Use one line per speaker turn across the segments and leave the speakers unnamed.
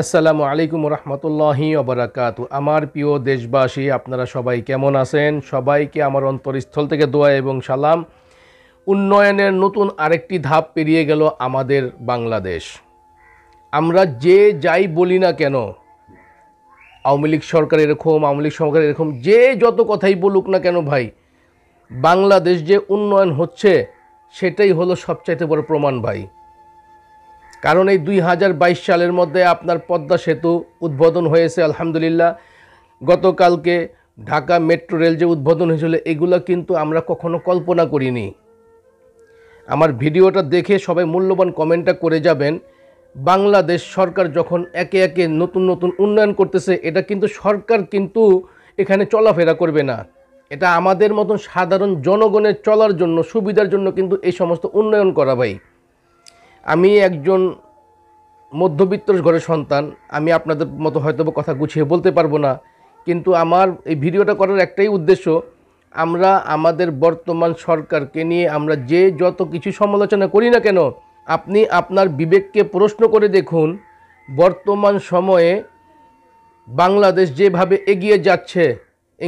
আসসালামু আলাইকুম রহমতুল্লাহি অবরাকাত আমার প্রিয় দেশবাসী আপনারা সবাই কেমন আছেন সবাইকে আমার অন্তরস্থল থেকে দোয়া এবং সালাম উন্নয়নের নতুন আরেকটি ধাপ পেরিয়ে গেল আমাদের বাংলাদেশ আমরা যে যাই বলি না কেন আওয়ামী লীগ সরকার এরকম আওয়ামী লীগ সরকার এরকম যে যত কথাই বলুক না কেন ভাই বাংলাদেশ যে উন্নয়ন হচ্ছে সেটাই হলো সবচাইতে বড় প্রমাণ ভাই কারণ এই দুই হাজার বাইশ সালের মধ্যে আপনার পদ্মা সেতু উদ্বোধন হয়েছে আলহামদুলিল্লাহ গতকালকে ঢাকা মেট্রো রেল যে উদ্বোধন হয়েছিল এগুলো কিন্তু আমরা কখনো কল্পনা করিনি আমার ভিডিওটা দেখে সবাই মূল্যবান কমেন্টটা করে যাবেন বাংলাদেশ সরকার যখন একে একে নতুন নতুন উন্নয়ন করতেছে এটা কিন্তু সরকার কিন্তু এখানে চলাফেরা করবে না এটা আমাদের মতন সাধারণ জনগণের চলার জন্য সুবিধার জন্য কিন্তু এই সমস্ত উন্নয়ন করা ভাই আমি একজন মধ্যবিত্ত ঘরের সন্তান আমি আপনাদের মতো হয়তো কথা গুছিয়ে বলতে পারবো না কিন্তু আমার এই ভিডিওটা করার একটাই উদ্দেশ্য আমরা আমাদের বর্তমান সরকারকে নিয়ে আমরা যে যত কিছু সমালোচনা করি না কেন আপনি আপনার বিবেককে প্রশ্ন করে দেখুন বর্তমান সময়ে বাংলাদেশ যেভাবে এগিয়ে যাচ্ছে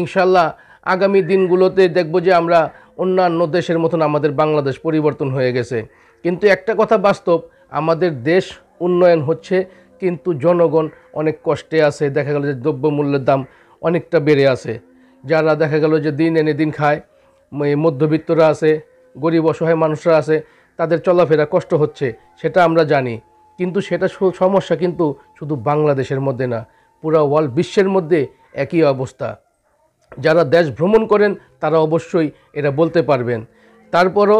ইনশাল্লাহ আগামী দিনগুলোতে দেখব যে আমরা অন্যান্য দেশের মতন আমাদের বাংলাদেশ পরিবর্তন হয়ে গেছে কিন্তু একটা কথা বাস্তব আমাদের দেশ উন্নয়ন হচ্ছে কিন্তু জনগণ অনেক কষ্টে আছে দেখা গেল যে দ্রব্যমূল্যের দাম অনেকটা বেড়ে আছে যারা দেখা গেল যে দিন এনে দিন খায় মধ্যবিত্তরা আছে গরিব অসহায় মানুষরা আছে তাদের চলাফেরা কষ্ট হচ্ছে সেটা আমরা জানি কিন্তু সেটা সমস্যা কিন্তু শুধু বাংলাদেশের মধ্যে না পুরো ওয়ার্ল্ড বিশ্বের মধ্যে একই অবস্থা যারা দেশ ভ্রমণ করেন তারা অবশ্যই এটা বলতে পারবেন তারপরও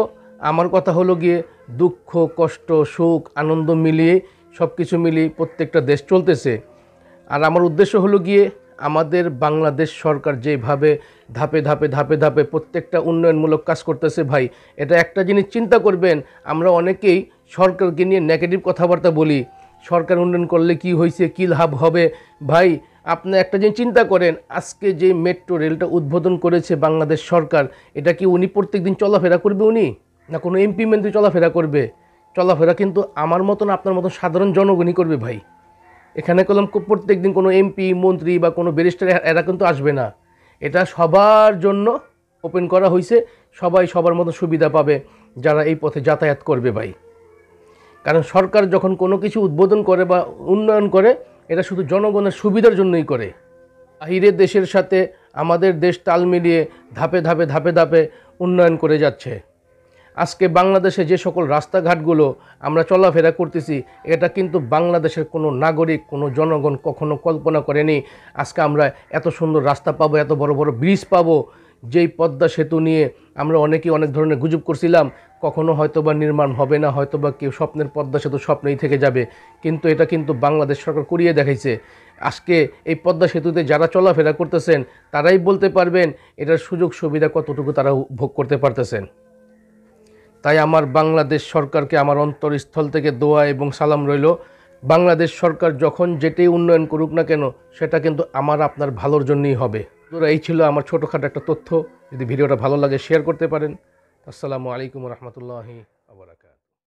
আমার কথা হলো গিয়ে দুঃখ কষ্ট সুখ আনন্দ মিলিয়ে সব কিছু মিলিয়ে প্রত্যেকটা দেশ চলতেছে আর আমার উদ্দেশ্য হলো গিয়ে আমাদের বাংলাদেশ সরকার যেভাবে ধাপে ধাপে ধাপে ধাপে প্রত্যেকটা উন্নয়নমূলক কাজ করতেছে ভাই এটা একটা জিনিস চিন্তা করবেন আমরা অনেকেই সরকারকে নিয়ে নেগেটিভ কথাবার্তা বলি সরকার উন্নয়ন করলে কি হয়েছে কী লাভ হবে ভাই আপনি একটা জিনিস চিন্তা করেন আজকে যে মেট্রো রেলটা উদ্বোধন করেছে বাংলাদেশ সরকার এটা কি উনি প্রত্যেক দিন চলাফেরা করবে উনি না কোনো এমপি মন্ত্রী চলাফেরা করবে চলাফেরা কিন্তু আমার মতন আপনার মতন সাধারণ জনগণই করবে ভাই এখানে কলম প্রত্যেক দিন কোনো এমপি মন্ত্রী বা কোনো ব্যারিস্টার এরা কিন্তু আসবে না এটা সবার জন্য ওপেন করা হয়েছে সবাই সবার মতো সুবিধা পাবে যারা এই পথে যাতায়াত করবে ভাই কারণ সরকার যখন কোনো কিছু উদ্বোধন করে বা উন্নয়ন করে এটা শুধু জনগণের সুবিধার জন্যই করে বাহিরে দেশের সাথে আমাদের দেশ তাল মিলিয়ে ধাপে ধাপে ধাপে ধাপে উন্নয়ন করে যাচ্ছে আজকে বাংলাদেশে যে সকল রাস্তাঘাটগুলো আমরা চলাফেরা করতেছি এটা কিন্তু বাংলাদেশের কোনো নাগরিক কোনো জনগণ কখনো কল্পনা করেনি আজকে আমরা এত সুন্দর রাস্তা পাবো এত বড় বড় ব্রিজ পাবো যেই পদ্মা সেতু নিয়ে আমরা অনেকেই অনেক ধরনের গুজব করছিলাম কখনো হয়তোবা নির্মাণ হবে না হয়তোবা কেউ স্বপ্নের পদ্মা সেতু স্বপ্নেই থেকে যাবে কিন্তু এটা কিন্তু বাংলাদেশ সরকার করিয়ে দেখাইছে আজকে এই পদ্মা সেতুতে যারা চলাফেরা করতেছেন তারাই বলতে পারবেন এটার সুযোগ সুবিধা কতটুকু তারা ভোগ করতে পারতেছেন তাই আমার বাংলাদেশ সরকারকে আমার অন্তরস্থল থেকে দোয়া এবং সালাম রইল বাংলাদেশ সরকার যখন যেটি উন্নয়ন করুক না কেন সেটা কিন্তু আমার আপনার ভালোর জন্যই হবে তোরা এই ছিল আমার ছোটোখাটো একটা তথ্য যদি ভিডিওটা ভালো লাগে শেয়ার করতে পারেন আসসালামু আলাইকুম রহমতুল্লাহি